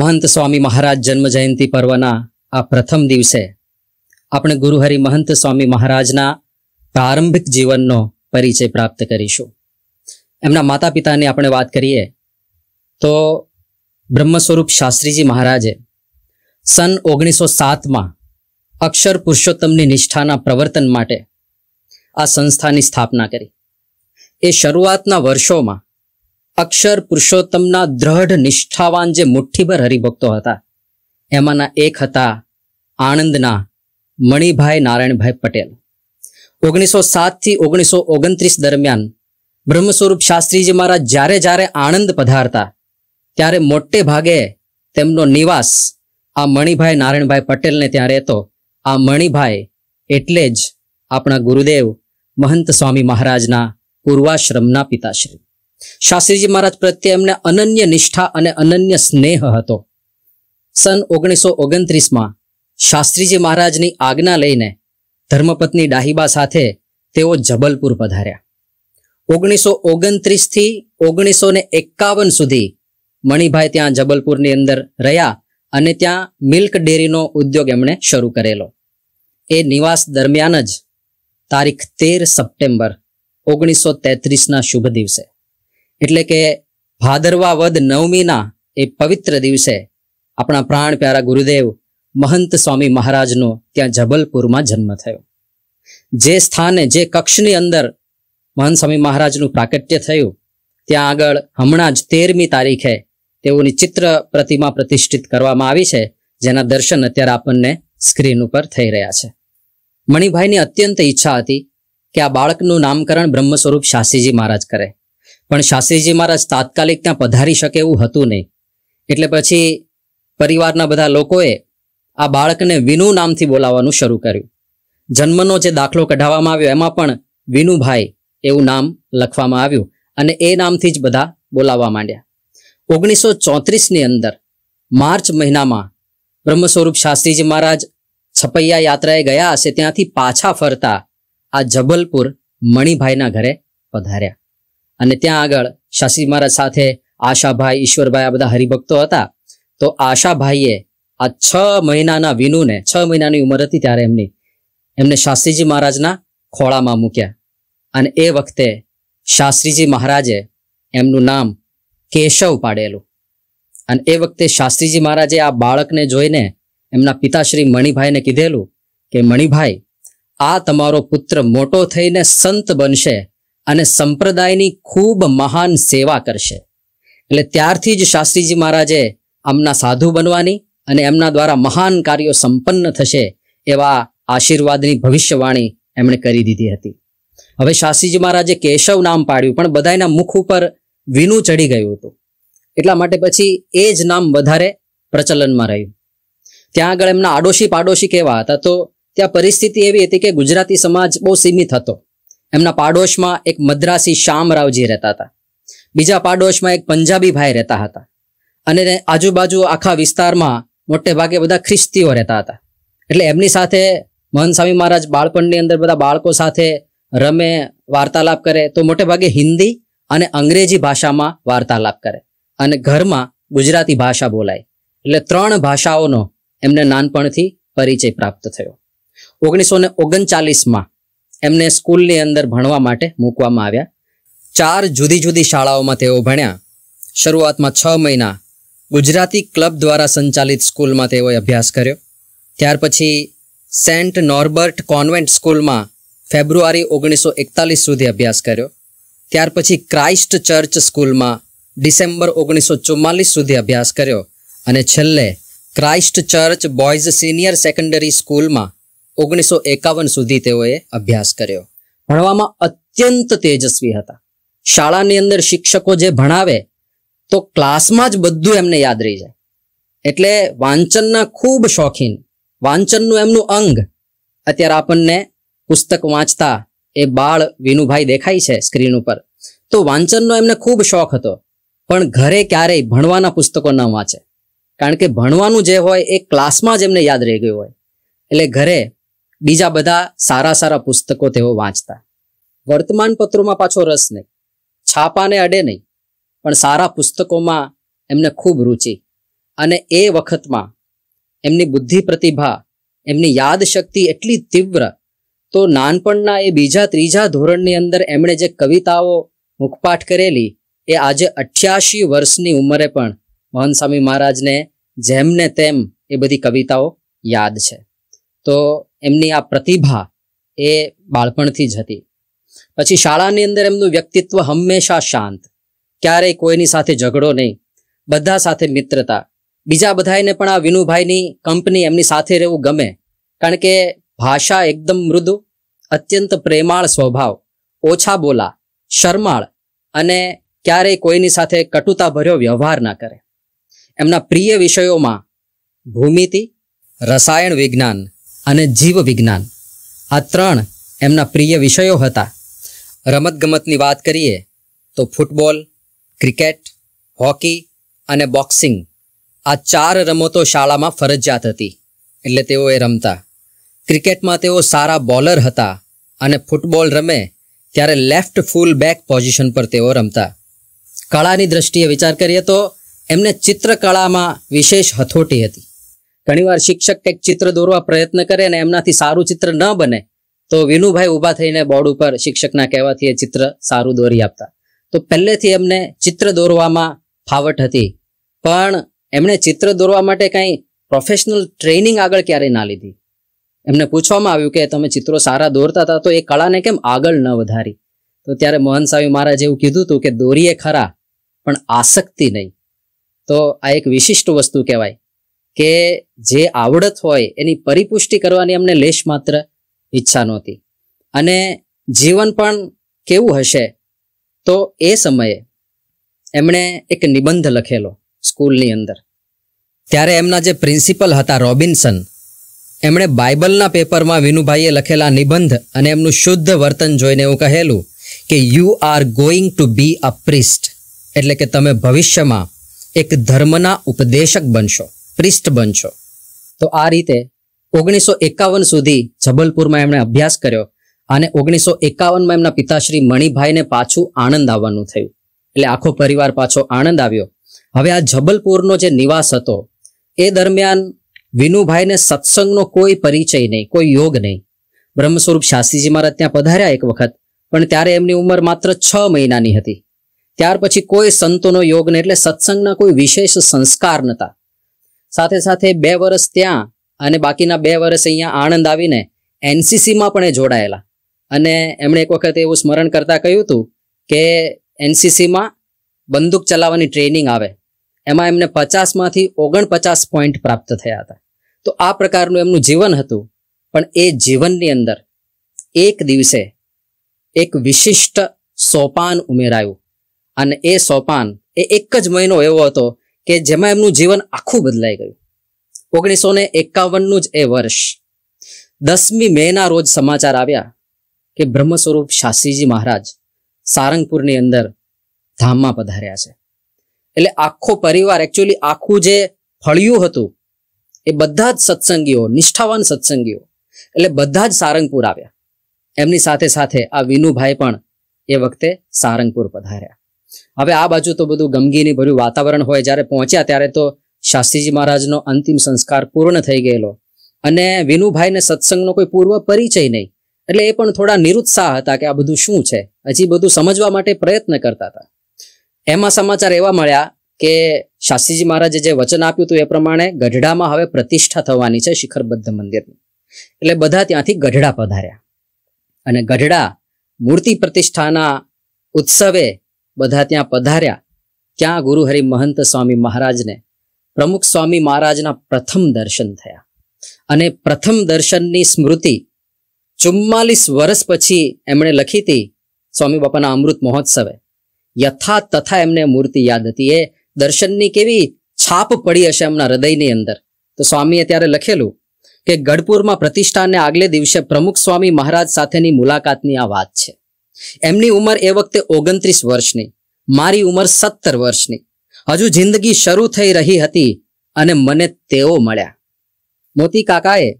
મહંત સ્વામી મહારાજ જન્મ જયંતિ પર્વના આ પ્રથમ દિવસે આપણે ગુરુહરિ મહંત સ્વામી મહારાજના પ્રારંભિક જીવનનો પરિચય પ્રાપ્ત કરીશું એમના માતા પિતાની આપણે વાત કરીએ તો બ્રહ્મ સ્વરૂપ શાસ્ત્રીજી મહારાજે સન ઓગણીસો સાતમાં અક્ષર પુરુષોત્તમની નિષ્ઠાના પ્રવર્તન માટે આ સંસ્થાની સ્થાપના કરી એ શરૂઆતના વર્ષોમાં અક્ષર પુરુષોત્તમના દ્રઢ નિષ્ઠાવાન જે મુઠ્ઠીભર હરિભક્તો હતા એમાંના એક હતા આણંદના મણિભાઈ નારાયણભાઈ પટેલ ઓગણીસો સાતથી ઓગણીસો ઓગણત્રીસ દરમિયાન બ્રહ્મસ્વરૂપ શાસ્ત્રીજી મહારાજ જ્યારે જ્યારે આણંદ પધારતા ત્યારે મોટે ભાગે તેમનો નિવાસ આ મણિભાઈ નારાયણભાઈ પટેલને ત્યાં રહેતો આ મણિભાઈ એટલે જ આપણા ગુરુદેવ મહંત સ્વામી મહારાજના પૂર્વાશ્રમના પિતાશ્રી શાસ્ત્રીજી મહારાજ પ્રત્યે એમને અનન્ય નિષ્ઠા અને અનન્ય સ્નેહ હતો સન ઓગણીસો ઓગણત્રીસમાં શાસ્ત્રીજી મહારાજની આજ્ઞા લઈને ધર્મપત્ની ડાહીબા સાથે તેઓ જબલપુર પધાર્યા ઓગણીસો ઓગણત્રીસથી ઓગણીસો ને એકાવન સુધી મણિભાઈ ત્યાં જબલપુરની અંદર રહ્યા અને ત્યાં મિલ્ક ડેરીનો ઉદ્યોગ એમણે શરૂ કરેલો એ નિવાસ દરમિયાન જ તારીખ તેર સપ્ટેમ્બર ઓગણીસો તેત્રીસના શુભ દિવસે એટલે કે ભાદરવા વદ નવમીના એ પવિત્ર દિવસે આપણા પ્રાણ પ્યારા ગુરુદેવ મહંત સ્વામી મહારાજનો ત્યાં જબલપુરમાં જન્મ થયો જે સ્થાને જે કક્ષની અંદર મહંત સ્વામી મહારાજનું પ્રાકટ્ય થયું ત્યાં આગળ હમણાં જ તેરમી તારીખે તેઓની ચિત્ર પ્રતિમા પ્રતિષ્ઠિત કરવામાં આવી છે જેના દર્શન અત્યારે આપણને સ્ક્રીન ઉપર થઈ રહ્યા છે મણિભાઈની અત્યંત ઈચ્છા હતી કે આ બાળકનું નામકરણ બ્રહ્મ સ્વરૂપ શાસ્ત્રીજી મહારાજ કરે પણ શાસ્ત્રીજી મહારાજ તાત્કાલિક ત્યાં પધારી શકે એવું હતું નહીં એટલે પછી પરિવારના બધા લોકોએ આ બાળકને વિનુ નામથી બોલાવવાનું શરૂ કર્યું જન્મનો જે દાખલો કઢાવવામાં આવ્યો એમાં પણ વિનુભાઈ એવું નામ લખવામાં આવ્યું અને એ નામથી જ બધા બોલાવવા માંડ્યા ઓગણીસો ચોત્રીસની અંદર માર્ચ મહિનામાં બ્રહ્મ સ્વરૂપ શાસ્ત્રીજી મહારાજ છપૈયા યાત્રાએ ગયા હશે ત્યાંથી પાછા ફરતા આ જબલપુર મણિભાઈના ઘરે પધાર્યા અને ત્યાં આગળ શાસ્ત્રી મહારાજ સાથે આશાભાઈ ઈશ્વરભાઈ આ બધા હરિભક્તો હતા તો આશાભાઈએ આ છ મહિનાના વિનુને છ મહિનાની ઉંમર હતી ત્યારે એમની એમને શાસ્ત્રીજી મહારાજના ખોળામાં મૂક્યા અને એ વખતે શાસ્ત્રીજી મહારાજે એમનું નામ કેશવ પાડેલું અને એ વખતે શાસ્ત્રીજી મહારાજે આ બાળકને જોઈને એમના પિતાશ્રી મણિભાઈને કીધેલું કે મણિભાઈ આ તમારો પુત્ર મોટો થઈને સંત બનશે અને સંપ્રદાયની ખૂબ મહાન સેવા કરશે એટલે ત્યારથી જ શાસ્ત્રીજી મહારાજે આમના સાધુ બનવાની અને એમના દ્વારા મહાન કાર્યો સંપન્ન થશે એવા આશીર્વાદની ભવિષ્યવાણી એમણે કરી દીધી હતી હવે શાસ્ત્રીજી મહારાજે કેશવ નામ પાડ્યું પણ બધાના મુખ ઉપર વિનુ ચડી ગયું હતું એટલા માટે પછી એ જ નામ વધારે પ્રચલનમાં રહ્યું ત્યાં આગળ એમના આડોશી પાડોશી કેવા હતા તો ત્યાં પરિસ્થિતિ એવી હતી કે ગુજરાતી સમાજ બહુ સીમિત હતો એમના પાડોશમાં એક મદ્રાસી શામરાવજી રહેતા હતા બીજા પાડોશમાં એક પંજાબી ભાઈ રહેતા હતા અને આજુબાજુ આખા વિસ્તારમાં મોટે ભાગે બધા ખ્રિસ્તીઓ રહેતા હતા એટલે એમની સાથે મહંત મહારાજ બાળપણની અંદર બધા બાળકો સાથે રમે વાર્તાલાપ કરે તો મોટે ભાગે હિન્દી અને અંગ્રેજી ભાષામાં વાર્તાલાપ કરે અને ઘરમાં ગુજરાતી ભાષા બોલાય એટલે ત્રણ ભાષાઓનો એમને નાનપણથી પરિચય પ્રાપ્ત થયો ઓગણીસો ને ઓગણચાલીસમાં એમને સ્કૂલની અંદર ભણવા માટે મૂકવામાં આવ્યા ચાર જુદી જુદી શાળાઓમાં તેઓ ભણ્યા શરૂઆતમાં છ મહિના ગુજરાતી ક્લબ દ્વારા સંચાલિત સ્કૂલમાં તેઓએ અભ્યાસ કર્યો ત્યાર પછી સેન્ટ નોર્બર્ટ કોન્વેન્ટ સ્કૂલમાં ફેબ્રુઆરી ઓગણીસો એકતાલીસ સુધી અભ્યાસ કર્યો ત્યાર પછી ક્રાઇસ્ટ ચર્ચ સ્કૂલમાં ડિસેમ્બર ઓગણીસો ચુમ્માલીસ સુધી અભ્યાસ કર્યો અને છેલ્લે Christ Church boys senior secondary સ્કૂલમાં ઓગણીસો એકાવન સુધી તેઓએ અભ્યાસ કર્યો ભણવામાં અત્યંત તેજસ્વી હતા શાળાની અંદર શિક્ષકો જે ભણાવે તો ક્લાસમાં જ બધું એમને યાદ રહી જાય એટલે વાંચનના ખૂબ શોખીન વાંચનનું એમનું અંગ અત્યારે આપણને પુસ્તક વાંચતા એ બાળ વિનુભાઈ દેખાય છે સ્ક્રીન ઉપર તો વાંચનનો એમને ખૂબ શોખ હતો પણ ઘરે ક્યારેય ભણવાના પુસ્તકો ન વાંચે કારણ કે ભણવાનું જે હોય એ ક્લાસમાં જ એમને યાદ રહી ગયું હોય એટલે ઘરે બીજા બધા સારા સારા પુસ્તકો તેઓ વાંચતા વર્તમાન પત્રોમાં પાછો રસ નહીં છાપાને અડે નહીં પણ સારા પુસ્તકોમાં એમને ખૂબ રુચિ અને એ વખતમાં એમની બુદ્ધિ પ્રતિભા એમની યાદશક્તિ એટલી તીવ્ર તો નાનપણના એ બીજા ત્રીજા ધોરણની અંદર એમણે જે કવિતાઓ મુખપાઠ કરેલી એ આજે અઠ્યાસી વર્ષની ઉંમરે પણ મહનસ્વામી મહારાજને જેમને તેમ એ બધી કવિતાઓ યાદ છે તો એમની આ પ્રતિભા એ બાળપણથી જ હતી પછી શાળાની અંદર એમનું વ્યક્તિત્વ હંમેશા શાંત ક્યારેય કોઈની સાથે ઝઘડો નહીં બધા સાથે મિત્રતા બીજા બધાને પણ આ વિનુભાઈની કંપની એમની સાથે રહેવું ગમે કારણ કે ભાષા એકદમ મૃદુ અત્યંત પ્રેમાળ સ્વભાવ ઓછા બોલા શરમાળ અને ક્યારેય કોઈની સાથે કટુતા ભર્યો વ્યવહાર ના કરે એમના પ્રિય વિષયોમાં ભૂમિતિ રસાયણ વિજ્ઞાન અને જીવ વિજ્ઞાન આ ત્રણ એમના પ્રિય વિષયો હતા રમતગમતની વાત કરીએ તો ફૂટબોલ ક્રિકેટ હોકી અને બોક્સિંગ આ ચાર રમતો શાળામાં ફરજિયાત હતી એટલે તેઓ એ રમતા ક્રિકેટમાં તેઓ સારા બોલર હતા અને ફૂટબોલ રમે ત્યારે લેફ્ટ ફૂલ બેક પોઝિશન પર તેઓ રમતા કળાની દ્રષ્ટિએ વિચાર કરીએ તો એમને ચિત્રકળામાં વિશેષ હથોટી હતી ઘણીવાર શિક્ષક કંઈક ચિત્ર દોરવા પ્રયત્ન કરે અને એમનાથી સારું ચિત્ર ન બને તો વિનુભાઈ ઊભા થઈને બોર્ડ ઉપર શિક્ષકના કહેવાથી એ ચિત્ર સારું દોરી આપતા તો પહેલેથી એમને ચિત્ર દોરવામાં ફાવટ હતી પણ એમણે ચિત્ર દોરવા માટે કંઈ પ્રોફેશનલ ટ્રેનિંગ આગળ ક્યારેય ના લીધી એમને પૂછવામાં આવ્યું કે તમે ચિત્રો સારા દોરતા હતા તો એ કળાને કેમ આગળ ન વધારી તો ત્યારે મોહન સ્વામી મહારાજે એવું કીધું હતું કે દોરીએ ખરા પણ આસક્તિ નહીં તો આ એક વિશિષ્ટ વસ્તુ કહેવાય કે જે આવડત હોય એની પરિપુષ્ટિ કરવાની અમને લેશ માત્ર ઈચ્છા નહોતી અને જીવન પણ કેવું હશે તો એ સમયે એમણે એક નિબંધ લખેલો સ્કૂલની અંદર ત્યારે એમના જે પ્રિન્સિપલ હતા રોબિન્સન એમણે બાઇબલના પેપરમાં વિનુભાઈએ લખેલા નિબંધ અને એમનું શુદ્ધ વર્તન જોઈને એવું કહેલું કે you are going to be a priest એટલે કે તમે ભવિષ્યમાં એક ધર્મના ઉપદેશક બનશો પૃષ્ઠ બનશો તો આ રીતે ઓગણીસો એકાવન સુધી જબલપુરમાં એમણે અભ્યાસ કર્યો અને ઓગણીસો એકાવનમાં એમના પિતાશ્રી મણિભાઈને પાછું આણંદ આવવાનું થયું એટલે આખો પરિવાર પાછો આણંદ આવ્યો હવે આ જબલપુરનો જે નિવાસ હતો એ દરમિયાન વિનુભાઈને સત્સંગનો કોઈ પરિચય નહીં કોઈ યોગ નહીં બ્રહ્મસ્વરૂપ શાસ્ત્રીજી મારા ત્યાં પધાર્યા એક વખત પણ ત્યારે એમની ઉંમર માત્ર છ મહિનાની હતી ત્યાર પછી કોઈ સંતોનો યોગ નહીં એટલે સત્સંગના કોઈ વિશેષ સંસ્કાર નહોતા સાથે સાથે બે વર્ષ ત્યાં અને બાકીના બે વર્ષ અહીંયા આણંદ આવીને એનસીસીમાં પણ એ જોડાયેલા અને એમણે એક વખત એવું સ્મરણ કરતાં કહ્યું હતું કે એનસીસીમાં બંદૂક ચલાવવાની ટ્રેનિંગ આવે એમાં એમને પચાસમાંથી ઓગણપચાસ પોઈન્ટ પ્રાપ્ત થયા હતા તો આ પ્રકારનું એમનું જીવન હતું પણ એ જીવનની અંદર એક દિવસે એક વિશિષ્ટ સોપાન ઉમેરાયું અને એ સોપાન એ એક જ મહિનો એવો હતો કે જેમાં એમનું જીવન આખું બદલાઈ ગયું ઓગણીસો ને એકાવનનું જ એ વર્ષ દસમી મેના રોજ સમાચાર આવ્યા કે બ્રહ્મ સ્વરૂપ શાસ્ત્રીજી મહારાજ સારંગપુરની અંદર ધામમાં પધાર્યા છે એટલે આખો પરિવાર એકચ્યુઅલી આખું જે ફળ્યું હતું એ બધા જ સત્સંગીઓ નિષ્ઠાવાન સત્સંગીઓ એટલે બધા જ સારંગપુર આવ્યા એમની સાથે સાથે આ વિનુભાઈ પણ એ વખતે સારંગપુર પધાર્યા હવે આ બાજુ તો બધું ગમગીની ભર્યું વાતાવરણ હોય જ્યારે પહોંચ્યા ત્યારે તો શાસ્ત્રીજી મહારાજનો અંતિમ સંસ્કાર પૂર્ણ થઈ ગયેલો અને વિનુભાઈને સત્સંગનો કોઈ પૂર્વ પરિચય નહીં એટલે એ પણ થોડા નિરુત્સાહ હતા કે આ બધું શું છે હજી બધું સમજવા માટે પ્રયત્ન કરતા હતા એમાં સમાચાર એવા મળ્યા કે શાસ્ત્રીજી મહારાજે જે વચન આપ્યું હતું એ પ્રમાણે ગઢડામાં હવે પ્રતિષ્ઠા થવાની છે શિખરબદ્ધ મંદિરની એટલે બધા ત્યાંથી ગઢડા પધાર્યા અને ગઢડા મૂર્તિ પ્રતિષ્ઠાના ઉત્સવે બધા ત્યાં પધાર્યા ત્યાં ગુરુ હરિ મહંત સ્વામી મહારાજને પ્રમુખ સ્વામી મહારાજના પ્રથમ દર્શન થયા અને પ્રથમ દર્શનની સ્મૃતિ ચુમ્માલીસ વર્ષ પછી એમણે લખી હતી સ્વામી બાપાના અમૃત મહોત્સવે યથા તથા એમને મૂર્તિ યાદ હતી એ દર્શનની કેવી છાપ પડી હશે એમના હૃદયની અંદર તો સ્વામીએ ત્યારે લખેલું કે ગઢપુરમાં પ્રતિષ્ઠાને આગલે દિવસે પ્રમુખ સ્વામી મહારાજ સાથેની મુલાકાતની આ વાત છે એમની ઉંમર એ વખતે ઓગણત્રીસ વર્ષની મારી ઉંમર સત્તર વર્ષની હજુ જિંદગી શરૂ થઈ રહી હતી અને મને તેઓ મળ્યા મોતી કાકાએ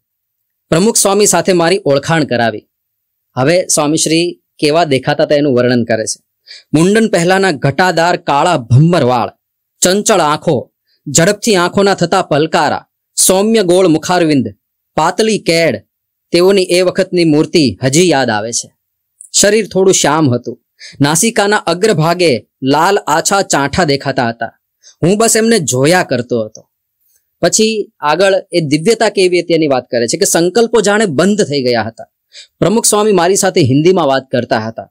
પ્રમુખ સ્વામી સાથે મારી ઓળખાણ કરાવી હવે સ્વામીશ્રી કેવા દેખાતા હતા એનું વર્ણન કરે છે મુંડન પહેલાના ઘટાદાર કાળા ભમ્મર વાળ ચંચળ આંખો ઝડપથી આંખોના થતા પલકારા સૌમ્ય ગોળ મુખારવિંદ પાતળી કેડ તેઓની એ વખતની મૂર્તિ હજી યાદ આવે છે શરીર થોડું શ્યામ હતું નાસિકાના અગ્રભાગે લાલ આછા ચાંઠા દેખાતા હતા હું બસ એમને જોયા કરતો હતો પછી આગળ એ દિવ્યતા કેવી હતી એની વાત કરે છે કે સંકલ્પો જાણે બંધ થઈ ગયા હતા પ્રમુખ સ્વામી મારી સાથે હિન્દીમાં વાત કરતા હતા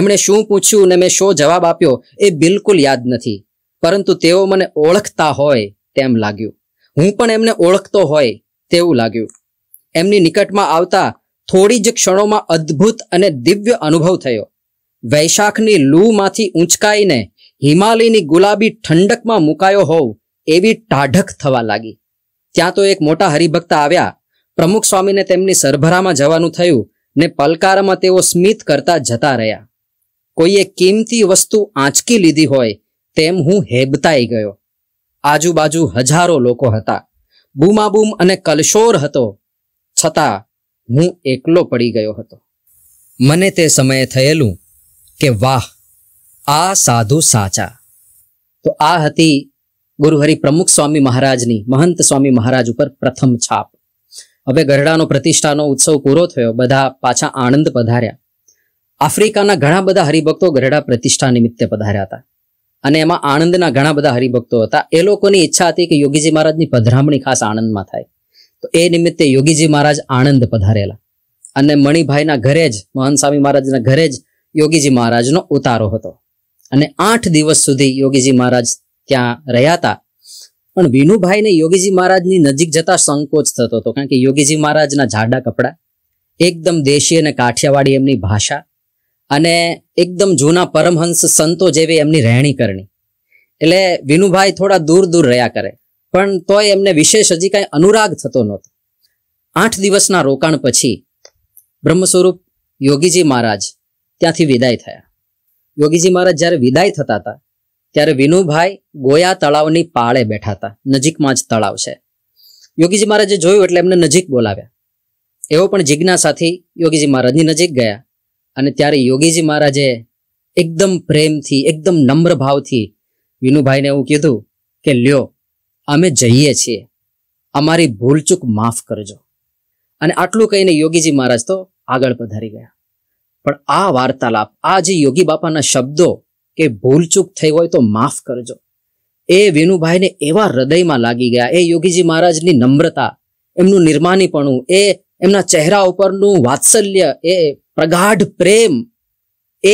એમણે શું પૂછ્યું ને મેં શો જવાબ આપ્યો એ બિલકુલ યાદ નથી પરંતુ તેઓ મને ઓળખતા હોય તેમ લાગ્યું હું પણ એમને ઓળખતો હોય તેવું લાગ્યું એમની નિકટમાં આવતા થોડી જ ક્ષણોમાં અદ્ભુત અને દિવ્ય અનુભવ થયો વૈશાખની લૂમાંથી ઊંચકાઈને હિમાલયની ગુલાબી ઠંડકમાં મુકાયો હોવ એવી ટાઢક થવા લાગી ત્યાં તો એક મોટા હરિભક્ત આવ્યા પ્રમુખ સ્વામીને તેમની સરભરામાં જવાનું થયું ને પલકારમાં તેઓ સ્મિત કરતા જતા રહ્યા કોઈએ કિંમતી વસ્તુ આંચકી લીધી હોય તેમ હું હેબતાઈ ગયો આજુબાજુ હજારો લોકો હતા બૂમાબૂમ અને કલશોર હતો છતાં હું એકલો પડી ગયો હતો મને તે સમયે થયેલું કે વાહ આ સાધુ સાચા તો આ હતી ગુરુહરિ પ્રમુખ સ્વામી મહારાજની મહંત સ્વામી મહારાજ ઉપર પ્રથમ છાપ હવે ગઢડાનો પ્રતિષ્ઠાનો ઉત્સવ પૂરો થયો બધા પાછા આણંદ પધાર્યા આફ્રિકાના ઘણા બધા હરિભક્તો ગઢડા પ્રતિષ્ઠા નિમિત્તે પધાર્યા હતા અને એમાં આણંદના ઘણા બધા હરિભક્તો હતા એ લોકોની ઈચ્છા હતી કે યોગીજી મહારાજની પધરામણી ખાસ આણંદમાં થાય તો એ નિમિત્તે યોગીજી મહારાજ આણંદ પધારેલા અને મણિભાઈના ઘરે જ મહંત સ્વામી મહારાજના ઘરે જ યોગીજી મહારાજનો ઉતારો હતો અને આઠ દિવસ સુધી યોગીજી મહારાજ ત્યાં રહ્યા હતા પણ વિનુભાઈને યોગીજી મહારાજની નજીક જતા સંકોચ થતો હતો કારણ કે યોગીજી મહારાજના જાડા કપડા એકદમ દેશી અને કાઠિયાવાડી એમની ભાષા અને એકદમ જૂના પરમહંસ સંતો જેવી એમની રહેણી કરણી એટલે વિનુભાઈ થોડા દૂર દૂર રહ્યા કરે પણ તોય એમને વિશેષ હજી કાંઈ અનુરાગ થતો નહોતો આઠ દિવસના રોકાણ પછી બ્રહ્મસ્વરૂપ યોગીજી મહારાજ ત્યાંથી વિદાય થયા યોગીજી મહારાજ જ્યારે વિદાય થતા હતા ત્યારે વિનુભાઈ ગોયા તળાવની પાળે બેઠા હતા નજીકમાં જ તળાવ છે યોગીજી મહારાજે જોયું એટલે એમને નજીક બોલાવ્યા એવો પણ જિજ્ઞાસાથી યોગીજી મહારાજની નજીક ગયા અને ત્યારે યોગીજી મહારાજે એકદમ પ્રેમથી એકદમ નમ્ર ભાવથી વિનુભાઈને એવું કીધું કે લ્યો અમે જઈએ છીએ અમારી ભૂલચૂક માફ કરજો અને આટલું કહીને યોગીજી મહારાજ તો આગળ પધારી ગયા પણ આ વાર્તાલાપ આ જે યોગી બાપાના શબ્દો કે ભૂલચૂક થઈ હોય તો માફ કરજો એ વિનુભાઈને એવા હૃદયમાં લાગી ગયા એ યોગીજી મહારાજની નમ્રતા એમનું નિર્માનીપણું એ એમના ચહેરા ઉપરનું વાત્સલ્ય એ પ્રગાઢ પ્રેમ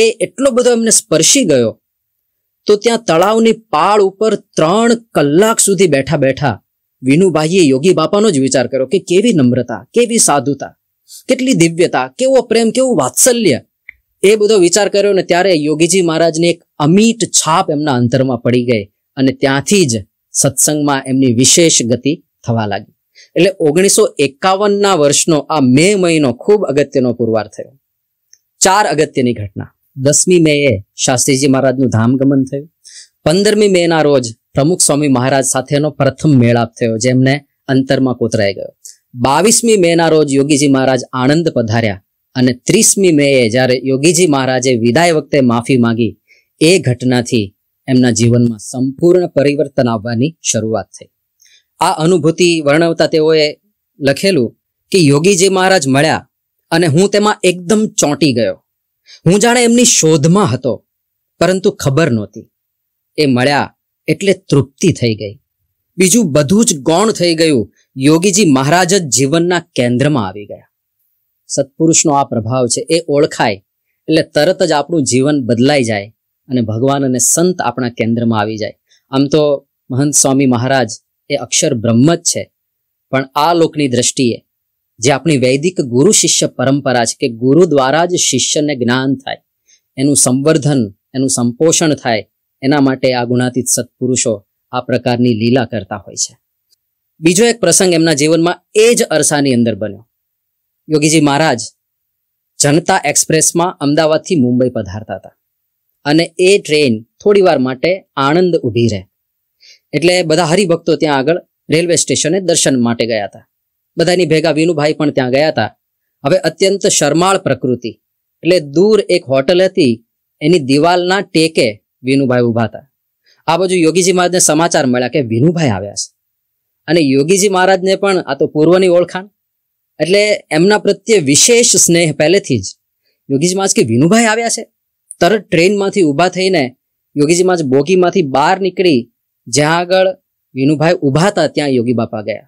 એ એટલો બધો એમને સ્પર્શી ગયો તો ત્યાં તળાવની પાળ ઉપર ત્રણ કલાક સુધી બેઠા બેઠા વિનુભાઈએ યોગી બાપાનો જ વિચાર કર્યો કે કેવી નમ્રતા કેવી સાધુતા કેટલી દિવ્યતા કેવો પ્રેમ કેવું વાત્સલ્ય એ બધો વિચાર કર્યો ને ત્યારે યોગીજી મહારાજની એક અમીટ છાપ એમના અંતરમાં પડી ગઈ અને ત્યાંથી જ સત્સંગમાં એમની વિશેષ ગતિ થવા લાગી એટલે ઓગણીસો એકાવન ના વર્ષનો આ મે મહિનો ખૂબ અગત્યનો પુરવાર થયો ચાર અગત્યની ઘટના દસમી મેએ શાસ્ત્રીજી મહારાજનું ધામગમન થયું પંદરમી મેના રોજ પ્રમુખ સ્વામી મહારાજ સાથેનો પ્રથમ મેળાપ થયો જેમને અંતરમાં કોતરાઈ ગયો બાવીસમી મેના રોજ યોગીજી મહારાજ આણંદ પધાર્યા અને ત્રીસમી મેએ જ્યારે યોગીજી મહારાજે વિદાય વખતે માફી માંગી એ ઘટનાથી એમના જીવનમાં સંપૂર્ણ પરિવર્તન આવવાની શરૂઆત થઈ આ અનુભૂતિ વર્ણવતા તેઓએ લખેલું કે યોગીજી મહારાજ મળ્યા અને હું તેમાં એકદમ ચોંટી ગયો હું જાણે એમની શોધમાં હતો પરંતુ ખબર નહોતી એ મળ્યા એટલે તૃપ્તિ થઈ ગઈ બીજું બધું જ ગૌણ થઈ ગયું યોગીજી મહારાજ જ જીવનના કેન્દ્રમાં આવી ગયા સત્પુરુષનો આ પ્રભાવ છે એ ઓળખાય એટલે તરત જ આપણું જીવન બદલાઈ જાય અને ભગવાન અને સંત આપણા કેન્દ્રમાં આવી જાય આમ તો મહંત સ્વામી મહારાજ એ અક્ષર બ્રહ્મ જ છે પણ આ લોકની દ્રષ્ટિએ જે આપણી વૈદિક ગુરુ શિષ્ય પરંપરા છે કે ગુરુ દ્વારા જ શિષ્યને જ્ઞાન થાય એનું સંવર્ધન એનું સંપોષણ થાય એના માટે આ ગુણાતીત સત્પુરુષો આ પ્રકારની લીલા કરતા હોય છે બીજો એક પ્રસંગ એમના જીવનમાં એ જ અરસાની અંદર બન્યો યોગીજી મહારાજ જનતા એક્સપ્રેસમાં અમદાવાદથી મુંબઈ પધારતા હતા અને એ ટ્રેન થોડીવાર માટે આણંદ ઊભી રહે એટલે બધા હરિભક્તો ત્યાં આગળ રેલવે સ્ટેશને દર્શન માટે ગયા હતા બધાની ભેગા વિનુભાઈ પણ ત્યાં ગયા હતા હવે અત્યંત શરમાળ પ્રકૃતિ એટલે દૂર એક હોટલ હતી એની દિવાલના ટેકે વિનુભાઈ ઊભા હતા આ બાજુ યોગીજી મહારાજને સમાચાર મળ્યા કે વિનુભાઈ આવ્યા છે અને યોગીજી મહારાજને પણ આ તો પૂર્વની ઓળખાણ એટલે એમના પ્રત્યે વિશેષ સ્નેહ પહેલેથી જ યોગીજી મહારાજ કે વિનુભાઈ આવ્યા છે તરત ટ્રેનમાંથી ઊભા થઈને યોગીજી મહારાજ બોગીમાંથી બહાર નીકળી જ્યાં આગળ વિનુભાઈ ઊભા હતા ત્યાં યોગી બાપા ગયા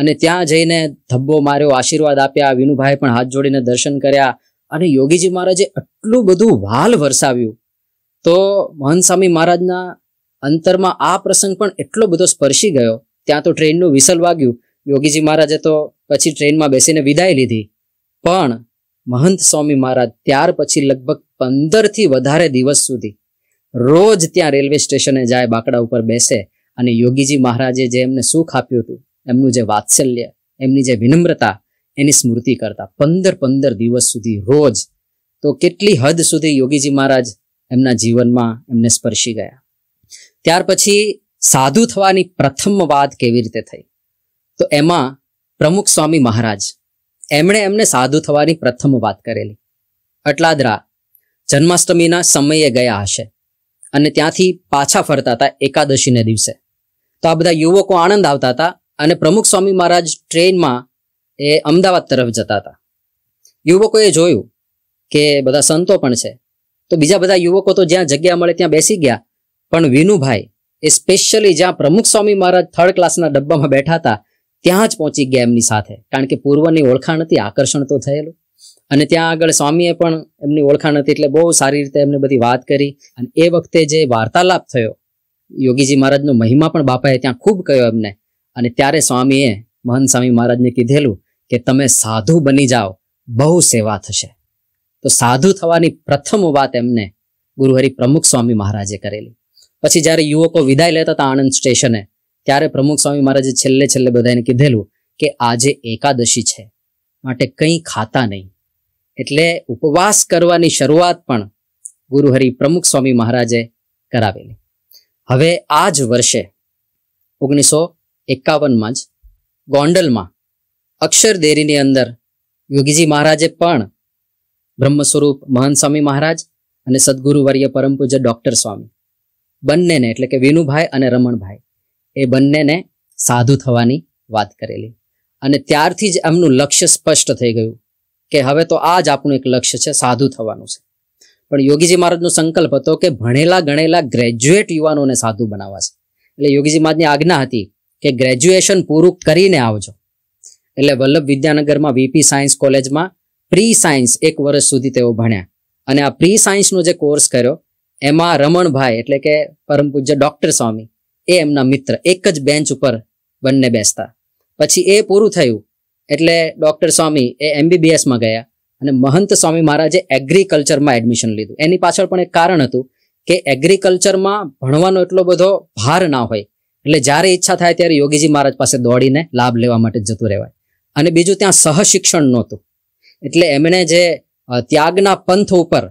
અને ત્યાં જઈને ધબ્બો માર્યો આશીર્વાદ આપ્યા વિનુભાઈ પણ હાથ જોડીને દર્શન કર્યા અને યોગીજી મહારાજે એટલું બધું વાલ વરસાવ્યું તો મહંત મહારાજના અંતરમાં આ પ્રસંગ પણ એટલો બધો સ્પર્શી ગયો ત્યાં તો ટ્રેનનું વિસલ વાગ્યું યોગીજી મહારાજે તો પછી ટ્રેનમાં બેસીને વિદાય લીધી પણ મહંત સ્વામી મહારાજ ત્યાર પછી લગભગ પંદરથી વધારે દિવસ સુધી રોજ ત્યાં રેલવે સ્ટેશને જાય બાકડા ઉપર બેસે અને યોગીજી મહારાજે જે એમને સુખ આપ્યું હતું એમનું જે વાત્સલ્ય એમની જે વિનમ્રતા એની સ્મૃતિ કરતા પંદર પંદર દિવસ સુધી રોજ તો કેટલી હદ સુધી યોગીજી મહારાજ એમના જીવનમાં એમને સ્પર્શી ગયા ત્યાર પછી સાધુ થવાની પ્રથમ વાત કેવી રીતે થઈ તો એમાં પ્રમુખ સ્વામી મહારાજ એમણે એમને સાધુ થવાની પ્રથમ વાત કરેલી અટલાદરા જન્માષ્ટમીના સમયે ગયા હશે અને ત્યાંથી પાછા ફરતા હતા એકાદશીને દિવસે તો આ બધા યુવકો આનંદ આવતા હતા અને પ્રમુખ સ્વામી મહારાજ ટ્રેનમાં એ અમદાવાદ તરફ જતા હતા યુવકોએ જોયું કે બધા સંતો પણ છે તો બીજા બધા યુવકો તો જ્યાં જગ્યા મળે ત્યાં બેસી ગયા પણ વિનુભાઈ એ સ્પેશિયલી જ્યાં પ્રમુખ સ્વામી મહારાજ થર્ડ ક્લાસના ડબ્બામાં બેઠા હતા ત્યાં જ પહોંચી ગયા એમની સાથે કારણ કે પૂર્વની ઓળખાણ હતી આકર્ષણ તો થયેલું અને ત્યાં આગળ સ્વામીએ પણ એમની ઓળખાણ હતી એટલે બહુ સારી રીતે એમને બધી વાત કરી અને એ વખતે જે વાર્તાલાપ થયો યોગીજી મહારાજનો મહિમા પણ બાપાએ ત્યાં ખૂબ કહ્યો એમને અને ત્યારે સ્વામીએ મહંત સ્વામી મહારાજને કીધેલું કે તમે સાધુ બની જાઓ બહુ સેવા થશે તો સાધુ થવાની પ્રથમ વાત એમને ગુરુહરિ પ્રમુખ સ્વામી મહારાજે કરેલી પછી જ્યારે યુવકો વિદાય લેતા હતા આણંદ સ્ટેશને ત્યારે પ્રમુખ સ્વામી મહારાજે છેલ્લે છેલ્લે બધાને કીધેલું કે આજે એકાદશી છે માટે કંઈ ખાતા નહીં એટલે ઉપવાસ કરવાની શરૂઆત પણ ગુરુહરિ પ્રમુખ સ્વામી મહારાજે કરાવેલી હવે આ જ વર્ષે ઓગણીસો એકાવનમાં જ ગોંડલમાં અક્ષરદેરીની અંદર યોગીજી મહારાજે પણ બ્રહ્મ સ્વરૂપ મહંત સ્વામી મહારાજ અને સદગુરુ વર્ય પરમ પૂજ્ય ડૉક્ટર સ્વામી બંનેને એટલે કે વિનુભાઈ અને રમણભાઈ એ બંનેને સાધુ થવાની વાત કરેલી અને ત્યારથી જ એમનું લક્ષ્ય સ્પષ્ટ થઈ ગયું કે હવે તો આ જ આપણું એક લક્ષ્ય છે સાધુ થવાનું છે પણ યોગીજી મહારાજનો સંકલ્પ હતો કે ભણેલા ગણેલા ગ્રેજ્યુએટ યુવાનોને સાધુ બનાવવા છે એટલે યોગીજી મહારાજની આજ્ઞા હતી કે ગ્રેજ્યુએશન પૂરું કરીને આવજો એટલે વલ્લભ વિદ્યાનગરમાં વીપી સાયન્સ કોલેજમાં પ્રી સાયન્સ એક વર્ષ સુધી તેઓ ભણ્યા અને આ પ્રી સાયન્સનો જે કોર્સ કર્યો એમાં રમણભાઈ એટલે કે પરમ પૂજ્ય ડૉક્ટર સ્વામી એ એમના મિત્ર એક જ બેન્ચ ઉપર બંને બેસતા પછી એ પૂરું થયું એટલે ડૉક્ટર સ્વામી એ એમબીબીએસમાં ગયા અને મહંત સ્વામી મહારાજે એગ્રીકલ્ચરમાં એડમિશન લીધું એની પાછળ પણ એક કારણ હતું કે એગ્રીકલ્ચરમાં ભણવાનો એટલો બધો ભાર ના હોય એટલે જ્યારે ઈચ્છા થાય ત્યારે યોગીજી મહારાજ પાસે દોડીને લાભ લેવા માટે જતું રહેવાય અને બીજું ત્યાં સહશિક્ષણ નહોતું એટલે એમણે જે ત્યાગના પંથ ઉપર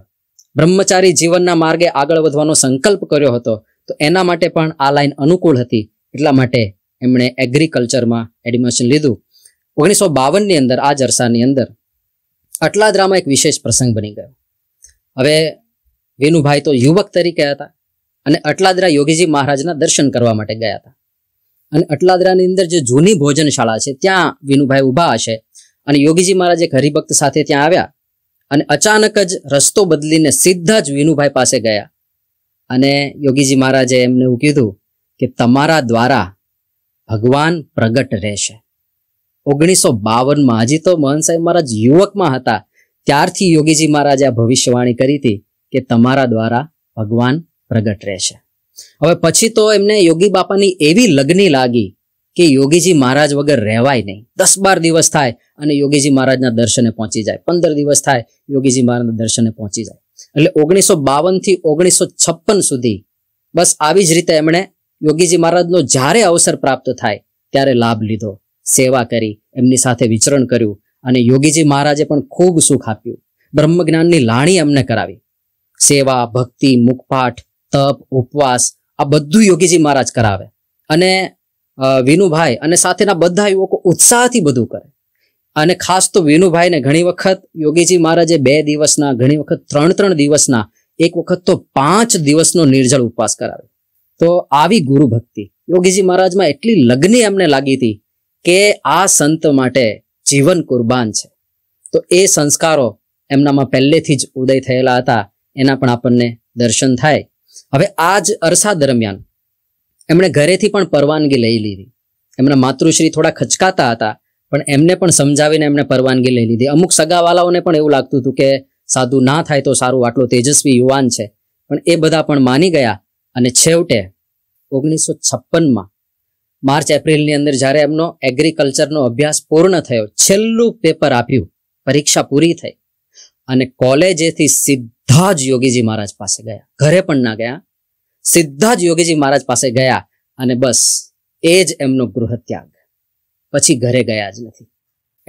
બ્રહ્મચારી જીવનના માર્ગે આગળ વધવાનો સંકલ્પ કર્યો હતો તો એના માટે પણ આ લાઈન અનુકૂળ હતી એટલા માટે એમણે એગ્રીકલ્ચરમાં એડમિશન લીધું ઓગણીસો બાવનની અંદર આ જરસાની અંદર અટલાદરામાં એક વિશેષ પ્રસંગ બની ગયો હવે વિનુભાઈ તો યુવક તરીકે હતા અને અટલાદરા યોગીજી મહારાજના દર્શન કરવા માટે ગયા હતા અને અટલાદરાની અંદર જે જૂની ભોજનશાળા છે ત્યાં વિનુભાઈ ઊભા હશે અને યોગીજી મહારાજ એક હરિભક્ત સાથે ત્યાં આવ્યા અને અચાનક જ રસ્તો બદલીને સીધા જ વિનુભાઈ પાસે ગયા અને યોગીજી મહારાજે એમને એવું કીધું કે તમારા દ્વારા ભગવાન પ્રગટ રહેશે ઓગણીસો બાવનમાં હજી તો મોહન સાહેબ મહારાજ યુવકમાં હતા ત્યારથી યોગીજી મહારાજે આ ભવિષ્યવાણી કરી હતી કે તમારા દ્વારા ભગવાન પ્રગટ રહેશે હવે પછી તો એમને યોગી બાપાની એવી લગની લાગી કે યોગીજી મહારાજ વગર રહેવાય નહીં દસ બાર દિવસ થાય અને યોગીજી મહારાજના દર્શને પહોંચી જાય પંદર દિવસ થાય યોગીજી મહારાજના દર્શને પહોંચી જાય એટલે ઓગણીસો બાવનથી ઓગણીસો છપ્પન સુધી બસ આવી જ રીતે એમણે યોગીજી મહારાજનો જ્યારે અવસર પ્રાપ્ત થાય ત્યારે લાભ લીધો સેવા કરી એમની સાથે વિચરણ કર્યું અને યોગીજી મહારાજે પણ ખૂબ સુખ આપ્યું બ્રહ્મજ્ઞાનની લાણી એમને કરાવી સેવા ભક્તિ મુખપાઠ તપ ઉપવાસ આ બધું યોગીજી મહારાજ કરાવે અને વિનુભાઈ અને સાથેના બધા યુવકો ઉત્સાહથી બધું કરે અને ખાસ તો વિનુભાઈને ઘણી વખત યોગીજી મહારાજે બે દિવસના ઘણી વખત ત્રણ ત્રણ દિવસના એક વખત તો પાંચ દિવસનો નિર્જળ ઉપવાસ કરાવે તો આવી ગુરુ ભક્તિ યોગીજી મહારાજમાં એટલી લગ્ની એમને લાગી હતી કે આ સંત માટે જીવન કુરબાન છે તો એ સંસ્કારો એમનામાં પહેલેથી જ ઉદય થયેલા હતા એના પણ આપણને દર્શન થાય હવે આ જ અરસા દરમિયાન એમણે ઘરેથી પણ પરવાનગી લઈ લીધી એમના માતૃશ્રી થોડા ખચકાતા હતા પણ એમને પણ સમજાવીને એમણે પરવાનગી લઈ લીધી અમુક સગાવાલાઓને પણ એવું લાગતું હતું કે સાધુ ના થાય તો સારું આટલો તેજસ્વી યુવાન છે પણ એ બધા પણ માની ગયા અને છેવટે ઓગણીસો છપ્પનમાં માર્ચ એપ્રિલની અંદર જ્યારે એમનો એગ્રીકલ્ચરનો અભ્યાસ પૂર્ણ થયો છેલ્લું પેપર આપ્યું પરીક્ષા પૂરી થઈ અને કોલેજેથી સીધા જ યોગીજી મહારાજ પાસે ગયા ઘરે પણ ના ગયા સીધા જ યોગીજી મહારાજ પાસે ગયા અને બસ એ જ એમનો ગૃહત્યાગ પછી ઘરે ગયા જ નથી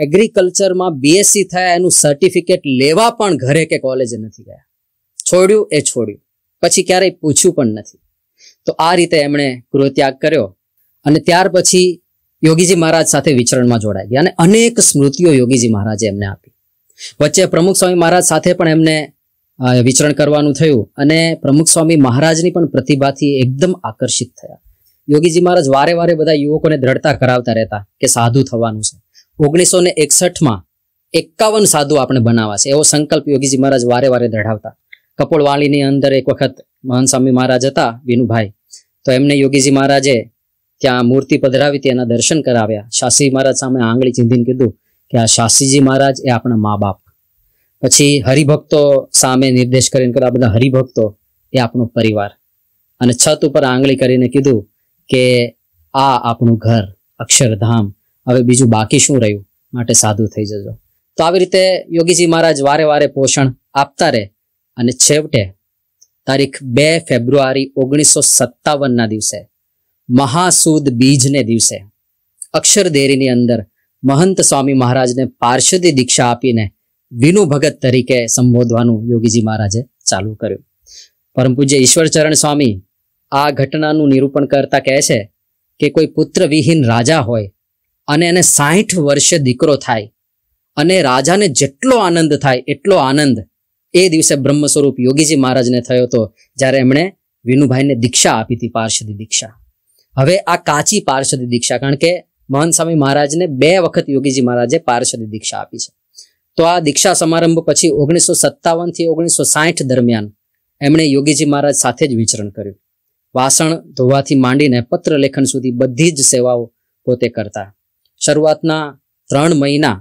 એગ્રીકલ્ચરમાં બીએસસી થયા એનું સર્ટિફિકેટ લેવા પણ ઘરે કે કોલેજે નથી ગયા છોડ્યું એ છોડ્યું પછી ક્યારેય પૂછ્યું પણ નથી તો આ રીતે એમણે ગૃહત્યાગ કર્યો અને ત્યાર પછી યોગીજી મહારાજ સાથે વિચરણમાં જોડાઈ ગયા અને અનેક સ્મૃતિઓ યોગીજી મહારાજે એમને આપી વચ્ચે પ્રમુખ સ્વામી મહારાજ સાથે પણ એમને વિચરણ કરવાનું થયું અને પ્રમુખ સ્વામી મહારાજની પણ પ્રતિભાથી એકદમ આકર્ષિત થયા યોગીજી મહારાજ વારે વારે બધા યુવકોને દ્રઢતા કરાવતા રહેતા કે સાધુ થવાનું છે ઓગણીસો ને એકસઠમાં એકાવન સાધુ આપણે બનાવવા છે એવો સંકલ્પ યોગીજી મહારાજ વારે વારે દ્રઢાવતા કપોળવાળીની અંદર એક વખત મહાન સ્વામી મહારાજ હતા વિનુભાઈ તો એમને યોગીજી મહારાજે ત્યાં મૂર્તિ પધરાવી હતી એના દર્શન કરાવ્યા શાસ્ત્રી મહારાજ સામે આંગળી ચીંધીને કીધું કે આ શાસ્ત્રીજી મહારાજ એ આપણા મા બાપ પછી હરિભક્તો સામે નિર્દેશ કરીને આ બધા હરિભક્તો એ આપણો પરિવાર અને છત ઉપર આંગળી કરીને કીધું કે આ આપણું ઘર અક્ષરધામ હવે બીજું બાકી શું રહ્યું માટે સાદું થઈ જજો તો આવી રીતે યોગીજી મહારાજ વારે વારે પોષણ આપતા રહે અને છેવટે તારીખ બે ફેબ્રુઆરી ઓગણીસો સત્તાવનના દિવસે મહાસુદ બીજને દિવસે અક્ષરદેરીની અંદર મહંત સ્વામી મહારાજને પાર્ષદી દીક્ષા આપીને વિનુ ભગત તરીકે સંબોધવાનું યોગીજી મહારાજે ચાલુ કર્યું પરમ પૂજ્ય ઈશ્વરચરણ સ્વામી આ ઘટનાનું નિરૂપણ કરતા કહે છે કે કોઈ પુત્ર વિહીન રાજા હોય અને એને સાહીઠ વર્ષે દીકરો થાય અને રાજાને જેટલો આનંદ થાય એટલો આનંદ એ દિવસે બ્રહ્મ સ્વરૂપ યોગીજી મહારાજને થયો હતો જ્યારે એમણે વિનુભાઈને દીક્ષા આપી હતી પાર્ષદી દીક્ષા હવે આ કાચી પાર્ષદી દીક્ષા કારણ કે મહંત મહારાજને બે વખત યોગીજી મહારાજે પાર્ષદી દીક્ષા આપી છે તો આ દીક્ષા સમારંભ પછી ઓગણીસો સત્તાવન થી ઓગણીસો સાહીઠ દરમિયાન એમણે યોગીજી મહારાજ સાથે જ વિચરણ કર્યું વાસણ ધોવાથી માંડીને પત્ર લેખન સુધી બધી જ સેવાઓ પોતે કરતા શરૂઆતના ત્રણ મહિના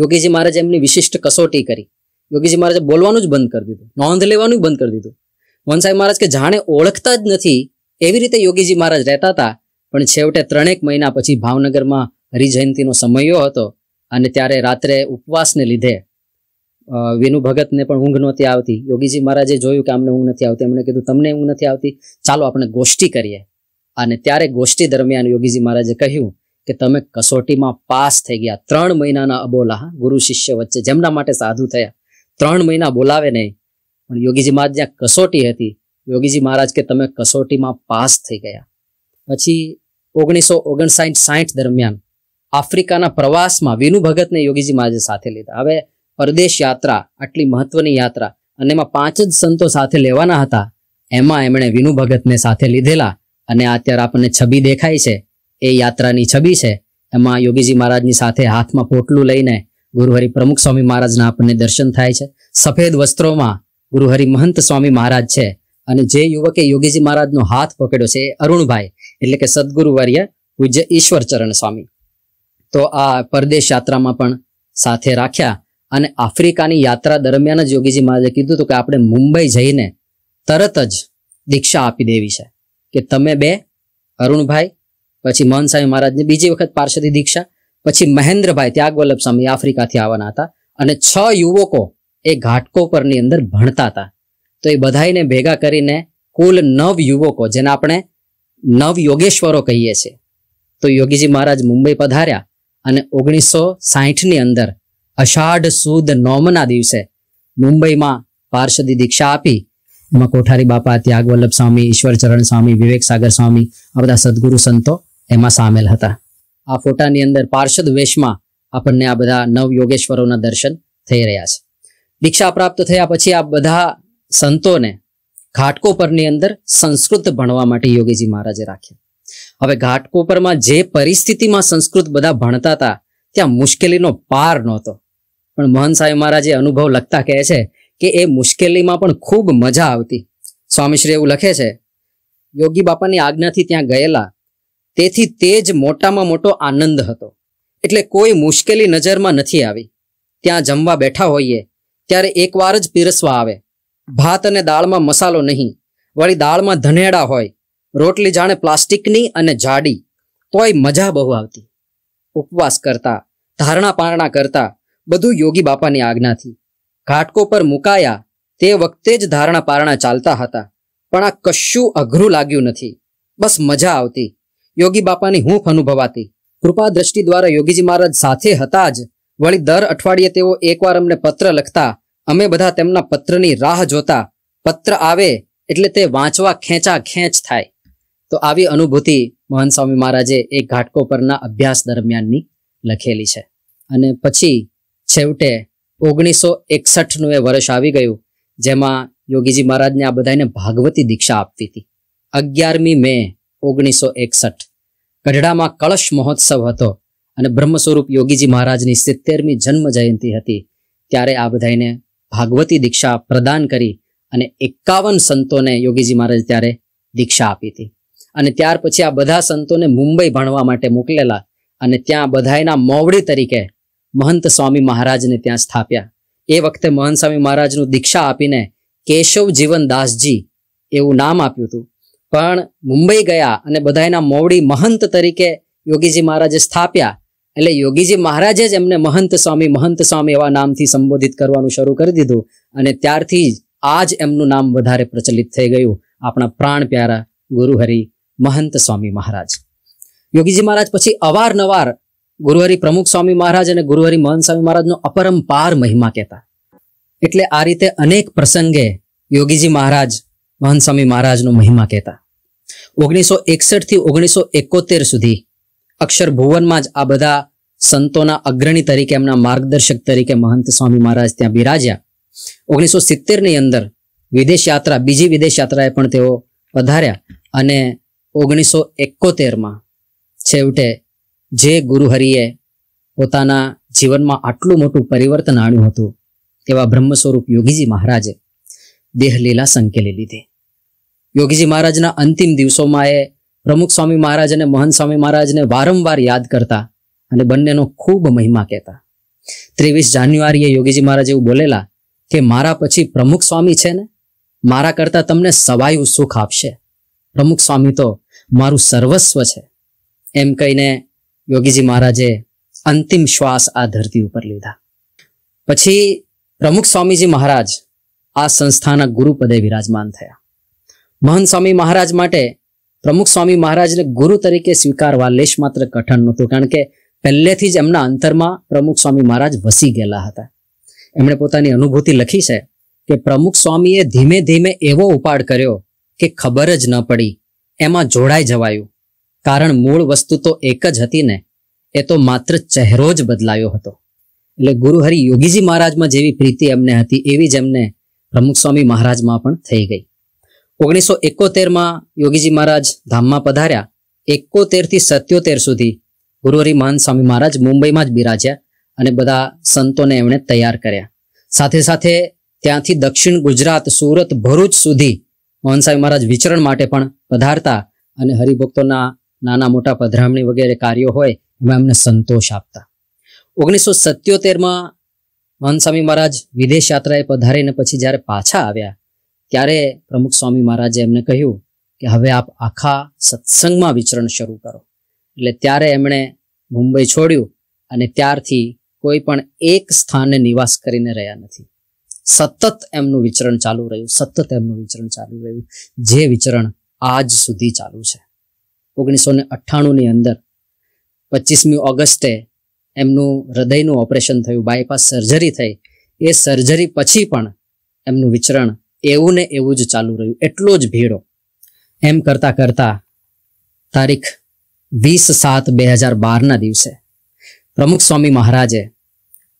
યોગીજી મહારાજે એમની વિશિષ્ટ કસોટી કરી યોગીજી મહારાજે બોલવાનું જ બંધ કરી દીધું નોંધ લેવાનું બંધ કરી દીધું વનસાઈ મહારાજ કે જાણે ઓળખતા જ નથી એવી રીતે યોગીજી મહારાજ રહેતા હતા પણ છેવટે ત્રણેક મહિના પછી ભાવનગરમાં હરિજયંતીનો સમયો હતો અને ત્યારે રાત્રે ઉપવાસને લીધે વિનુ ભગતને પણ ઊંઘ નહોતી આવતી યોગીજી મહારાજે જોયું કે અમને ઊંઘ નથી આવતી એમણે કીધું તમને ઊંઘ નથી આવતી ચાલો આપણે ગોષ્ઠી કરીએ અને ત્યારે ગોષ્ઠી દરમિયાન યોગીજી મહારાજે કહ્યું કે તમે કસોટીમાં પાસ થઈ ગયા ત્રણ મહિનાના અબોલા ગુરુ શિષ્ય વચ્ચે જેમના માટે સાધુ થયા ત્રણ મહિના બોલાવે નહીં પણ યોગીજી મહારાજ જ્યાં કસોટી હતી યોગીજી મહારાજ કે તમે કસોટીમાં પાસ થઈ ગયા પછી ઓગણીસો ઓગણસાઠ સાઠ દરમિયાન આફ્રિકાના પ્રવાસમાં વિનુ ભગતને યોગીજી મહારાજે સાથે લીધા હવે પરદેશ યાત્રા આટલી મહત્વની યાત્રા અને એમાં પાંચ જ સંતો સાથે લેવાના હતા એમાં એમણે વિનુ ભગતને સાથે લીધેલા અને અત્યારે આપણને છબી દેખાય છે એ યાત્રાની છબી છે એમાં યોગીજી મહારાજની સાથે હાથમાં પોટલું લઈને ગુરુહરિ પ્રમુખ સ્વામી મહારાજના આપણને દર્શન થાય છે સફેદ વસ્ત્રોમાં ગુરુહરિ મહંત સ્વામી મહારાજ છે અને જે યુવકે યોગીજી મહારાજનો હાથ પકડ્યો છે એ અરુણભાઈ એટલે કે સદગુરુ વર્ય પૂજ્ય ઈશ્વરચરણ સ્વામી તો આ પરદેશ યાત્રામાં પણ સાથે રાખ્યા અને આફ્રિકાની યાત્રા દરમિયાન જ યોગીજી મહારાજે કીધું હતું કે આપણે મુંબઈ જઈને તરત જ દીક્ષા આપી દેવી છે કે તમે બે અરુણભાઈ પછી મોહન સ્વામી મહારાજની બીજી વખત પાર્ષદી દીક્ષા પછી મહેન્દ્રભાઈ ત્યાગવલ્લભ સ્વામી આફ્રિકાથી આવવાના હતા અને છ યુવકો એ ઘાટકો પરની અંદર ભણતા હતા તો એ બધાઈને ભેગા કરીને કુલ નવ યુવકો જેને આપણે નવ યોગેશ્વરો કહીએ છીએ તો યોગીજી મહારાજ મુંબઈ પધાર્યા અને ઓગણીસો સાહીઠની અંદર અષાઢ સુદ નોમના દિવસે મુંબઈમાં પાર્ષદી દીક્ષા આપી એમાં કોઠારી બાપા ત્યાગ સ્વામી ઈશ્વરચરણ સ્વામી વિવેક સાગર સ્વામી આ બધા સદગુરુ સંતો એમાં સામેલ હતા આ ફોટાની અંદર પાર્ષદ વેશમાં આપણને આ બધા નવ યોગેશ્વરોના દર્શન થઈ રહ્યા છે દીક્ષા પ્રાપ્ત થયા પછી આ બધા સંતોને ઘાટકોપરની અંદર સંસ્કૃત ભણવા માટે યોગીજી મહારાજે રાખ્યા હવે ઘાટકોપરમાં જે પરિસ્થિતિમાં સંસ્કૃત બધા ભણતા હતા ત્યાં મુશ્કેલીનો પાર નહોતો પણ મહન સાહેબ મહારાજે અનુભવ લખતા કહે છે કે એ મુશ્કેલીમાં પણ ખૂબ મજા આવતી સ્વામીશ્રી એવું લખે છે યોગી બાપાની આજ્ઞાથી ત્યાં ગયેલા તેથી તે જ મોટામાં મોટો આનંદ હતો એટલે કોઈ મુશ્કેલી નજરમાં નથી આવી ત્યાં જમવા બેઠા હોઈએ ત્યારે એકવાર જ પીરસવા આવે ભાત અને દાળમાં મસાલો નહીં વળી દાળમાં ધનેડા હોય રોટલી જાણે પ્લાસ્ટિકની અને જાડી તોય મજા બહુ આવતી ઉપવાસ કરતા ધારણા પારણા કરતા બધું યોગી બાપાની આજ્ઞાથી ઘાટકો પર મુકાયા તે વખતે જ ધારણા પારણા ચાલતા હતા પણ આ કશું અઘરું લાગ્યું નથી બસ મજા આવતી યોગી બાપાની હૂંફ અનુભવાતી કૃપા દ્રષ્ટિ દ્વારા યોગીજી મહારાજ સાથે હતા જ વળી દર અઠવાડિયે તેઓ એકવાર અમને પત્ર લખતા અમે બધા તેમના પત્રની રાહ જોતા પત્ર આવે એટલે તે વાંચવા ખેંચા ખેંચ થાય તો આવી અનુભૂતિ મહંત સ્વામી મહારાજે એ ઘાટકો પરના અભ્યાસ દરમિયાનની લખેલી છે અને પછી છેવટે ઓગણીસો એકસઠનું એ વર્ષ આવી ગયું જેમાં યોગીજી મહારાજને આ બધાને ભાગવતી દીક્ષા આપતી હતી અગિયારમી મે ઓગણીસો એકસઠ ગઢડામાં કળશ મહોત્સવ હતો અને બ્રહ્મ સ્વરૂપ યોગીજી મહારાજની સિત્તેરમી જન્મ જયંતિ હતી ત્યારે આ બધાને ભાગવતી દીક્ષા પ્રદાન કરી અને એકાવન સંતોને યોગીજી મહારાજ ત્યારે દીક્ષા આપી હતી અને ત્યાર પછી આ બધા સંતોને મુંબઈ ભણવા માટે મોકલેલા અને ત્યાં બધાયના મોવડી તરીકે મહંત સ્વામી મહારાજને ત્યાં સ્થાપ્યા એ વખતે મહંત સ્વામી મહારાજનું દીક્ષા આપીને કેશવ જીવન દાસજી એવું નામ આપ્યું હતું પણ મુંબઈ ગયા અને બધાયના મોવડી મહંત તરીકે યોગીજી મહારાજે સ્થાપ્યા એટલે યોગીજી મહારાજે જ એમને મહંત સ્વામી મહંત સ્વામી એવા નામથી સંબોધિત કરવાનું શરૂ કરી દીધું અને ત્યારથી આ જ એમનું નામ વધારે પ્રચલિત થઈ ગયું આપણા પ્રાણ પ્યારા ગુરુહરિ મહંત સ્વામી મહારાજ યોગીજી મહારાજ પછી અવારનવાર ગુરુહરિ પ્રમુખ સ્વામી મહારાજ અને ગુરુહરિ મહંત સ્વામી મહારાજનો અપરંપાર મહિમા કહેતા એટલે આ રીતે અનેક પ્રસંગે યોગીજી મહારાજ મહંત સ્વામી મહારાજનો મહિમા કહેતા ઓગણીસો એકસઠથી ઓગણીસો એકોતેર સુધી અક્ષર ભુવનમાં જ આ બધા સંતોના અગ્રણી તરીકે એમના માર્ગદર્શક તરીકે મહંત સ્વામી મહારાજ ત્યાં બિરાજ્યા ઓગણીસો સિત્તેરની અંદર વિદેશ યાત્રા બીજી વિદેશ યાત્રાએ પણ તેઓ પધાર્યા અને ઓગણીસો એકોતેરમાં છેવટે જે ગુરુહરિએ પોતાના જીવનમાં આટલું મોટું પરિવર્તન આણ્યું હતું એવા બ્રહ્મ સ્વરૂપ યોગીજી મહારાજે દેહલીલા સંકેલી લીધી યોગીજી મહારાજના અંતિમ દિવસોમાં એ પ્રમુખ સ્વામી મહારાજ અને મહંત સ્વામી મહારાજને વારંવાર યાદ કરતા અને બંનેનો ખૂબ મહિમા કહેતા ત્રેવીસ જાન્યુઆરીએ યોગીજી મહારાજ એવું બોલેલા કે મારા પછી પ્રમુખ સ્વામી છે ને મારા કરતા તમને સવાયું સુખ આપશે પ્રમુખ સ્વામી તો મારું સર્વસ્વ છે એમ કહીને યોગીજી મહારાજે અંતિમ શ્વાસ આ ધરતી ઉપર લીધા પછી પ્રમુખ સ્વામીજી મહારાજ આ સંસ્થાના ગુરુપદે વિરાજમાન થયા મહંત સ્વામી મહારાજ માટે પ્રમુખ સ્વામી મહારાજને ગુરુ તરીકે સ્વીકારવા લેશ માત્ર કઠણ નહોતું કારણ કે પહેલેથી જ એમના અંતરમાં પ્રમુખ સ્વામી મહારાજ વસી ગયેલા હતા એમણે પોતાની અનુભૂતિ લખી છે કે પ્રમુખ સ્વામીએ ધીમે ધીમે એવો ઉપાડ કર્યો કે ખબર જ ન પડી એમાં જોડાઈ જવાયું કારણ મૂળ વસ્તુ તો એક જ હતી ને એ તો માત્ર ચહેરો જ બદલાયો હતો એટલે ગુરુહરિ યોગીજી મહારાજમાં જેવી પ્રીતિ એમને હતી એવી જ એમને પ્રમુખ સ્વામી મહારાજમાં પણ થઈ ગઈ ઓગણીસો એકોતેરમાં યોગીજી મહારાજ ધામમાં પધાર્યા એકોતેરથી સત્યોતેર સુધી ગુરુહરી મહંત સ્વામી મહારાજ મુંબઈમાં જ બિરાજ્યા અને બધા સંતોને એમણે તૈયાર કર્યા સાથે સાથે ત્યાંથી દક્ષિણ ગુજરાત સુરત ભરૂચ સુધી મહંત સ્વામી મહારાજ વિચરણ માટે પણ પધારતા અને હરિભક્તોના નાના મોટા પધરામણી વગેરે કાર્યો હોય એમાં એમને સંતોષ આપતા ઓગણીસો સત્યોતેરમાં મહંત સ્વામી મહારાજ વિદેશ યાત્રાએ પધારીને પછી જ્યારે પાછા આવ્યા ત્યારે પ્રમુખ સ્વામી મહારાજે એમને કહ્યું કે હવે આપ આખા સત્સંગમાં વિચરણ શરૂ કરો એટલે ત્યારે એમણે મુંબઈ છોડ્યું અને ત્યારથી કોઈ પણ એક સ્થાને નિવાસ કરીને રહ્યા નથી સતત એમનું વિચરણ ચાલુ રહ્યું સતત એમનું વિચરણ ચાલુ રહ્યું જે વિચરણ આજ સુધી ચાલુ છે ઓગણીસો ને અઠ્ઠાણુંની અંદર પચીસમી ઓગસ્ટે એમનું હૃદયનું ઓપરેશન થયું બાયપાસ સર્જરી થઈ એ સર્જરી પછી પણ એમનું વિચરણ એવું ને એવું જ ચાલુ રહ્યું એટલો જ ભીડો એમ કરતા કરતા તારીખ વીસ સાત બે હજાર બારના દિવસે પ્રમુખ સ્વામી મહારાજે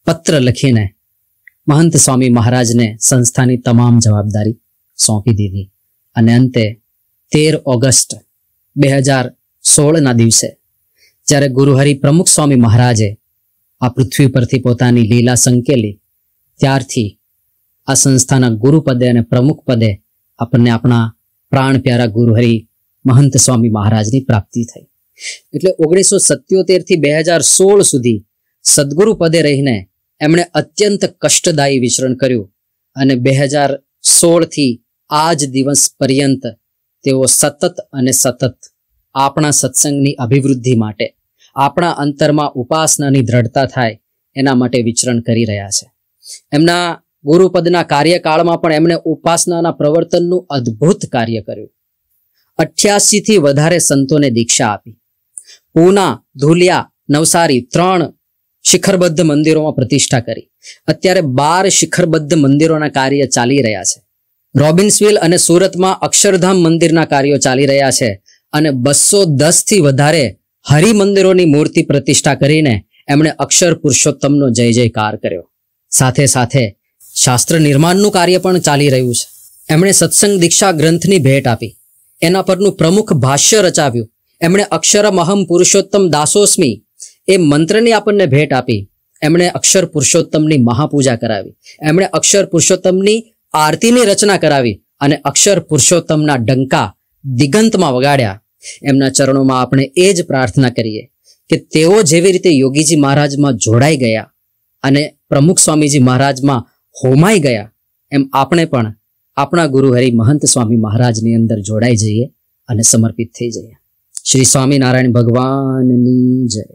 પત્ર લખીને મહંત સ્વામી મહારાજને સંસ્થાની તમામ જવાબદારી સોંપી દીધી અને અંતે તેર ઓગસ્ટ બે હજાર સોળના દિવસે જ્યારે ગુરુહરિ પ્રમુખ સ્વામી મહારાજે આ પૃથ્વી પરથી પોતાની લીલા સંકેલી ત્યારથી આ સંસ્થાના ગુરુ પદે અને પ્રમુખ પદે આપણને આપણા પ્રાણ પ્યારા ગુરુહરિ મહંત સ્વામી મહારાજની પ્રાપ્તિ થઈ એટલે ઓગણીસો સત્યોતેર થી બે હજાર સોળ સુધી સદગુરુ પદે રહીને એમણે અત્યંત કષ્ટદાયી વિચરણ કર્યું અને બે હજાર સોળથી આ જ દિવસ પર્યંત તેઓ સતત અને સતત આપણા સત્સંગની અભિવૃદ્ધિ માટે આપણા અંતરમાં ઉપાસનાની દ્રઢતા થાય એના માટે વિચરણ કરી રહ્યા છે એમના ગુરુપદના કાર્યકાળમાં પણ એમણે ઉપાસનાના પ્રવર્તનનું અદ્ભુત કાર્ય કર્યું અઠ્યાસીથી વધારે સંતોને દીક્ષા આપી પૂના ધુલિયા નવસારી ત્રણ શિખરબદ્ધ મંદિરોમાં પ્રતિષ્ઠા કરી અત્યારે બાર શિખરબદ્ધ મંદિરોના કાર્ય ચાલી રહ્યા છે રોબિન્સવિલ અને સુરતમાં અક્ષરધામ મંદિરના કાર્યો ચાલી રહ્યા છે અને બસો દસ થી વધારે હરિમંદિરોની મૂર્તિ પ્રતિષ્ઠા કરીને એમણે અક્ષર પુરુષોત્તમનો જય જયકાર કર્યો સાથે સાથે શાસ્ત્ર નિર્માણનું કાર્ય પણ ચાલી રહ્યું છે એમણે સત્સંગ દીક્ષા ગ્રંથની ભેટ આપી એના પરનું પ્રમુખ ભાષ્ય રચાવ્યું એમણે અક્ષરમહમ પુરુષોત્તમ દાસોસ્મી એ મંત્રની આપણને ભેટ આપી એમણે અક્ષર પુરુષોત્તમની મહાપૂજા કરાવી એમણે અક્ષર પુરુષોત્તમની આરતીની રચના કરાવી અને અક્ષર પુરુષોત્તમના ડંકા દિગંતમાં વગાડ્યા એમના ચરણોમાં આપણે એ જ પ્રાર્થના કરીએ કે તેઓ જેવી રીતે યોગીજી મહારાજમાં જોડાઈ ગયા અને પ્રમુખ સ્વામીજી મહારાજમાં હોમાઈ ગયા એમ આપણે પણ આપણા ગુરુ હરિ મહંત સ્વામી મહારાજની અંદર જોડાઈ જઈએ અને સમર્પિત થઈ જઈએ શ્રી સ્વામિનારાયણ ભગવાનની જય